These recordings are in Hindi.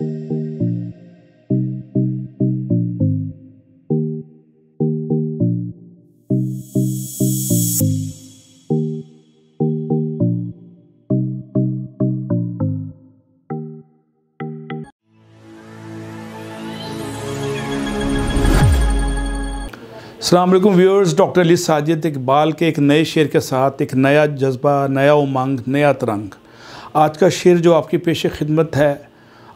अल्लाम व्यूअर्स डॉक्टर अली साजिद इकबाल के एक नए शेर के साथ एक नया जज्बा नया उमंग नया तरंग आज का शेर जो आपकी पेश खिदमत है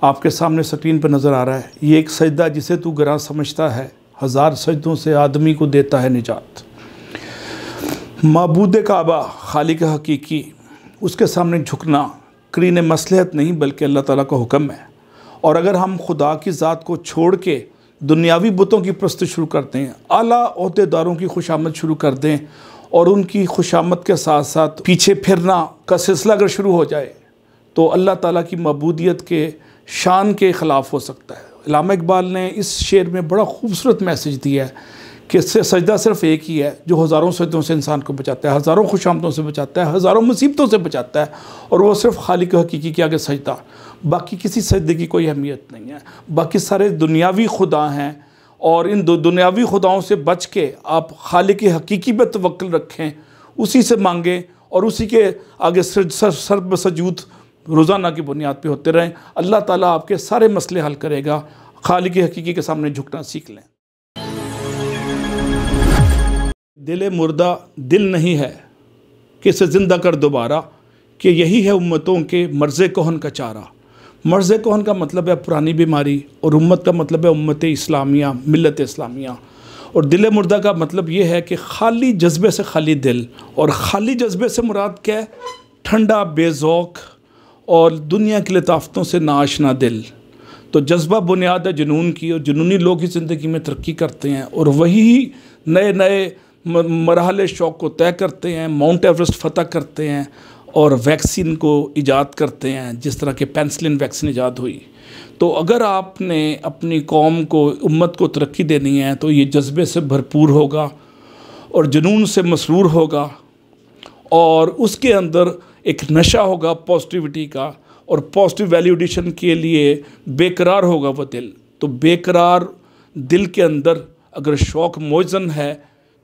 आपके सामने स्क्रीन पर नज़र आ रहा है ये एक सजदा जिसे तू ग्रां समझता है हज़ार सजदों से आदमी को देता है निजात मबूद काबा खालिक हकीकी उसके सामने झुकना करीन मसलहत नहीं बल्कि अल्लाह ताला का हुक्म है और अगर हम खुदा की ज़ात को छोड़ के दुनियावी बुतों की प्रस्तुत शुरू करते हैं अला अहदेदारों की खुशामद शुरू कर दें और उनकी खुशामद के साथ साथ पीछे फिरना का सिलसिला अगर शुरू हो जाए तो अल्लाह ताला की मबूदियत के शान के ख़िलाफ़ हो सकता है इलामा इकबाल ने इस शेर में बड़ा खूबसूरत मैसेज दिया है कि सजदा सिर्फ एक ही है जो हज़ारों सजदों से इंसान को बचाता है हज़ारों खुशामदों से बचाता है हज़ारों मुसीबतों से बचाता है और वह सिर्फ खाली के हकीकी के आगे सजदा बाकी किसी सजदे की कोई अहमियत नहीं है बाकी सारे दुनियावी खुदा हैं और इन दो दुनियावी खुदाओं से बच के आप खाली के हकीकी पर तवक्ल रखें उसी से मांगें और उसी के आगे सर सर सजूद रोज़ाना की बुनियाद पर होते रहें अल्लाह ताला आपके सारे मसले हल करेगा खाली की हकीकी के सामने झुकना सीख लें दिल मुर्दा दिल नहीं है कि इसे ज़िंदा कर दोबारा कि यही है उम्मतों के मर्ज़ कोहन का चारा मर्ज़ कोहन का मतलब है पुरानी बीमारी और उम्मत का मतलब है उम्मत इस्लामिया मिलत इस्लामिया और दिल मुर्दा का मतलब ये है कि खाली जज्बे से खाली दिल और खाली जज्बे से मुराद क्या है ठंडा बेजौक़ और दुनिया की लताफ़तों से नाशना दिल तो जज्बा बुनियाद है जुनून की और जुनूनी लोग ही ज़िंदगी में तरक्की करते हैं और वही नए नए मरहल शौक़ को तय करते हैं माउंट एवरेस्ट फतह करते हैं और वैक्सीन को ईजाद करते हैं जिस तरह के पेंसिलिन वैक्सीन ईजाद हुई तो अगर आपने अपनी कौम को उम्मत को तरक्की देनी है तो ये जज्बे से भरपूर होगा और जुनून से मसरूर होगा और उसके अंदर एक नशा होगा पॉजिटिविटी का और पॉजिटिव वैल्यूडिशन के लिए बेकरार होगा वह दिल तो बेकरार दिल के अंदर अगर शौक मोजन है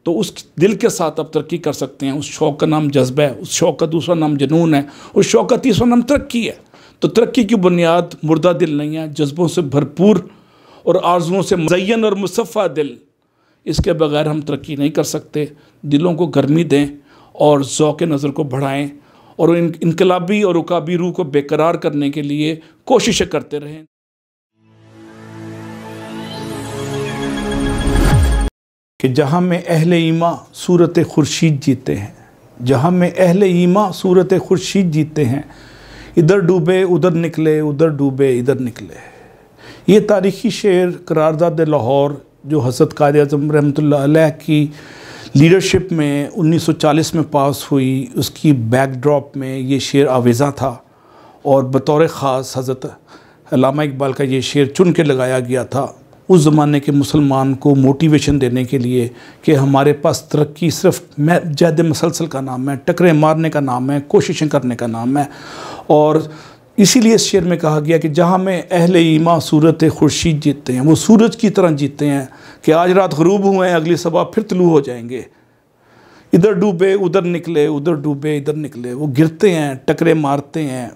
तो उस दिल के साथ आप तरक्की कर सकते हैं उस शौक का नाम जज्बा है उस शौक का दूसरा नाम जुनून है उस शौक का तीसरा नाम तरक्की है तो तरक्की की बुनियाद मुर्दा दिल नहीं है जज्बों से भरपूर और आर्जुओं से मजयन और मुसफ़ा दिल इसके बगैर हम तरक्की नहीं कर सकते दिलों को गर्मी दें और ओक़ नज़र को बढ़ाएँ और इन इनकलाबी और रुकाबी रूह को बेकरार करने के लिए कोशिशें करते रहें कि जहाँ में अहल ईमा सूरत खुर्शीद जीते हैं जहाँ में अहल ईमा सूरत खुर्शीद जीते हैं इधर डूबे उधर निकले उधर डूबे इधर निकले ये तारीखी शेर करारदाद लाहौर जो हसत कायद अजम रहमत की लीडरशिप में 1940 में पास हुई उसकी बैकड्रॉप में ये शेर आवेज़ा था और बतौर ख़ास हज़रत लामा इकबाल का ये शेर चुन के लगाया गया था उस ज़माने के मुसलमान को मोटिवेशन देने के लिए कि हमारे पास तरक्की सिर्फ मैं जैद मसलसल का नाम है टकरे मारने का नाम है कोशिशें करने का नाम है और इसीलिए इस शेर में कहा गया कि जहाँ में अहल ईमा सूरत खुर्शीद जीतते हैं वो सूरज की तरह जीतते हैं कि आज रात गरूब हुए हैं अगली सबा फिर तलू हो जाएंगे इधर डूबे उधर निकले उधर डूबे इधर निकले वो गिरते हैं टकरे मारते हैं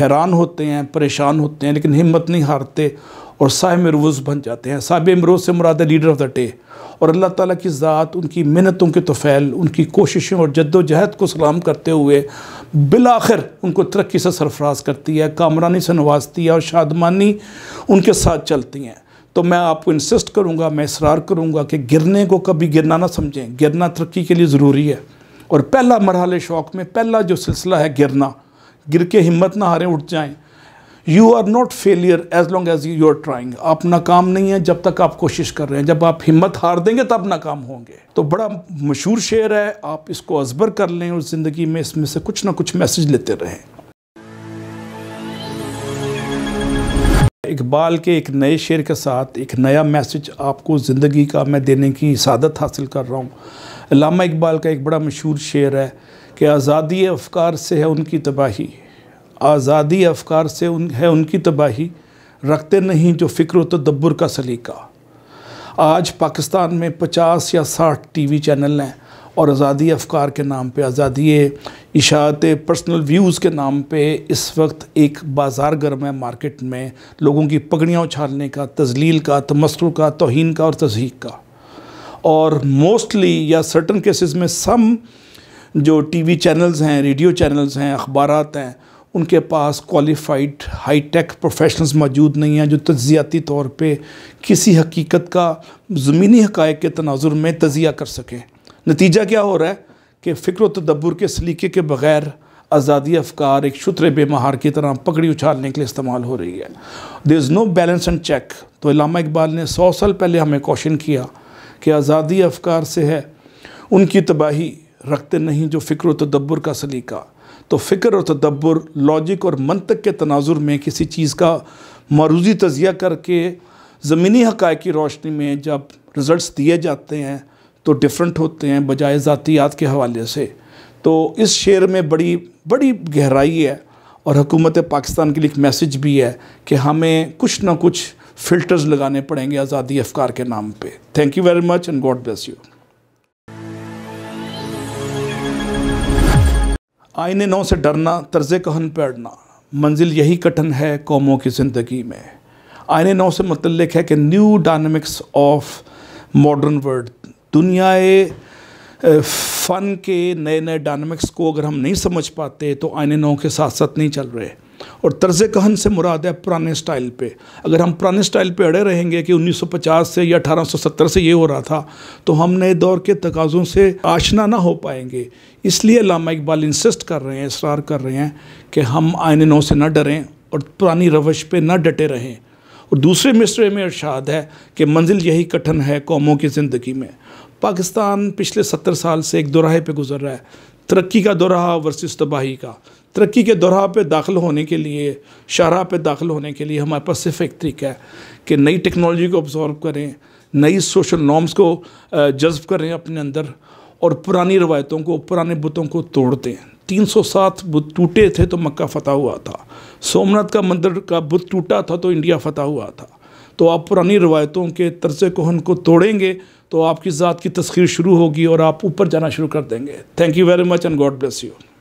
हैरान होते हैं परेशान होते हैं लेकिन हिम्मत नहीं हारते और साहब रोज़ बन जाते हैं साहब मरोज़ से मुराद लीडर ऑफ़ द डे और अल्लाह ताला की ज़ात उनकी मेहनतों के तोफ़ैल उनकी कोशिशों और जद्दोजहद को सलाम करते हुए बिलाखिर उनको तरक्की से सरफराज करती है कामरानी से नवाजती है और शादमानी उनके साथ चलती हैं तो मैं आपको इंसिस्ट करूँगा मैं इसरार करूँगा कि गिरने को कभी गिरना ना समझें गिरना तरक्की के लिए ज़रूरी है और पहला मरहल शौक़ में पहला जो सिलसिला है गिरना गिर के हिम्मत ना हारें उठ जाएँ you are not failure as long as you are trying आप नाकाम नहीं है जब तक आप कोशिश कर रहे हैं जब आप हिम्मत हार देंगे तब नाकाम होंगे तो बड़ा मशहूर शेर है आप इसको अजबर कर लें और ज़िंदगी में इसमें से कुछ ना कुछ मैसेज लेते रहें इकबाल के एक नए शेर के साथ एक नया मैसेज आपको ज़िंदगी का मैं देने की सादत हासिल कर रहा हूँ लामा इकबाल का एक बड़ा मशहूर शेर है कि आज़ादी अफकार से है उनकी तबाही आज़ादी अफकार से उन है उनकी तबाही रखते नहीं जो फ़िक्र तदब्बर का सलीका आज पाकिस्तान में पचास या साठ टी वी चैनल हैं और आज़ादी अफकार के नाम पे आज़ादी इशात पर्सनल व्यूज़ के नाम पे इस वक्त एक बाज़ार गर्म है मार्केट में लोगों की पगड़ियाँ उछालने का तजलील का तमस्र का तोहन का और तजीक का और मोस्टली या सर्टन केसेस में सम जो टीवी चैनल्स हैं रेडियो चैनल्स हैं अखबार हैं उनके पास क्वालिफाइड हाई टेक प्रोफेशनल्स मौजूद नहीं हैं जो तजियाती तौर पे किसी हकीकत का ज़मीनी हक़ के तनाजुर में तजिया कर सकें नतीजा क्या हो रहा है कि फ़िक्र तदब्बर के सलीके के बग़ैर आज़ादी अफकार एक शुत्र बेमहार की तरह पकड़ी उछालने के लिए इस्तेमाल हो रही है there is no balance and check तो इलामा इकबाल ने सौ साल पहले हमें कौशन किया कि आज़ादी अफकार से है उनकी तबाही रखते नहीं जो फ़िक्र तदब्बर का सलीका तो फ़िक्र और तदब्बर लॉजिक और मनतक के तनाजुर में किसी चीज़ का मरूजी तजिया करके ज़मीनी हक़ की रोशनी में जब रिज़ल्ट दिए जाते हैं तो डिफरेंट होते हैं बजाय ज़ातियात के हवाले से तो इस शेर में बड़ी बड़ी गहराई है और हकूमत पाकिस्तान के लिए एक मैसेज भी है कि हमें कुछ ना कुछ फ़िल्टर्स लगाने पड़ेंगे आज़ादी अफकार के नाम पे thank you very much and God bless you आईने नौ से डरना तर्ज कहन पे अड़ना मंजिल यही कठिन है कौमों की ज़िंदगी में आईने नौ से मतलब है कि new dynamics of modern world दुनियाए फ़न के नए नए डायनमिक्स को अगर हम नहीं समझ पाते तो आयने नौ के साथ साथ नहीं चल रहे और तर्ज कहन से मुराद है पुराने स्टाइल पे अगर हम पुराने स्टाइल पे अड़े रहेंगे कि 1950 से या 1870 से ये हो रहा था तो हम नए दौर के तकाज़ों से आशना ना हो पाएंगे इसलिए लामा इकबाल इंसिस्ट कर रहे हैं इसरार कर रहे हैं कि हम आयने नौ से ना डरें और पुरानी रवश पे ना डटे रहें और दूसरे मिसरे में इर्शाद है कि मंजिल यही कठिन है कौमों की ज़िंदगी में पाकिस्तान पिछले सत्तर साल से एक दोराहे पर गुजर रहा है तरक्की का दोराह वर्सिस तबाही का तरक्की के दोराह पर दाखिल होने के लिए शाहरा पर दाखिल होने के लिए हमारे पास सिर्फ एक तरीका है कि नई टेक्नोलॉजी को ऑब्ज़ॉर्व करें नई सोशल नॉर्म्स को जज्ब करें अपने अंदर और पुरानी रवायतों को पुराने बुतों को तोड़ते हैं 307 बुत टूटे थे तो मक्का फतह हुआ था सोमनाथ का मंदिर का बुत टूटा था तो इंडिया फतह हुआ था तो आप पुरानी रवायतों के तर्ज कोहन को तोड़ेंगे तो आपकी ज़ात की तस्खीर शुरू होगी और आप ऊपर जाना शुरू कर देंगे thank you very much and God bless you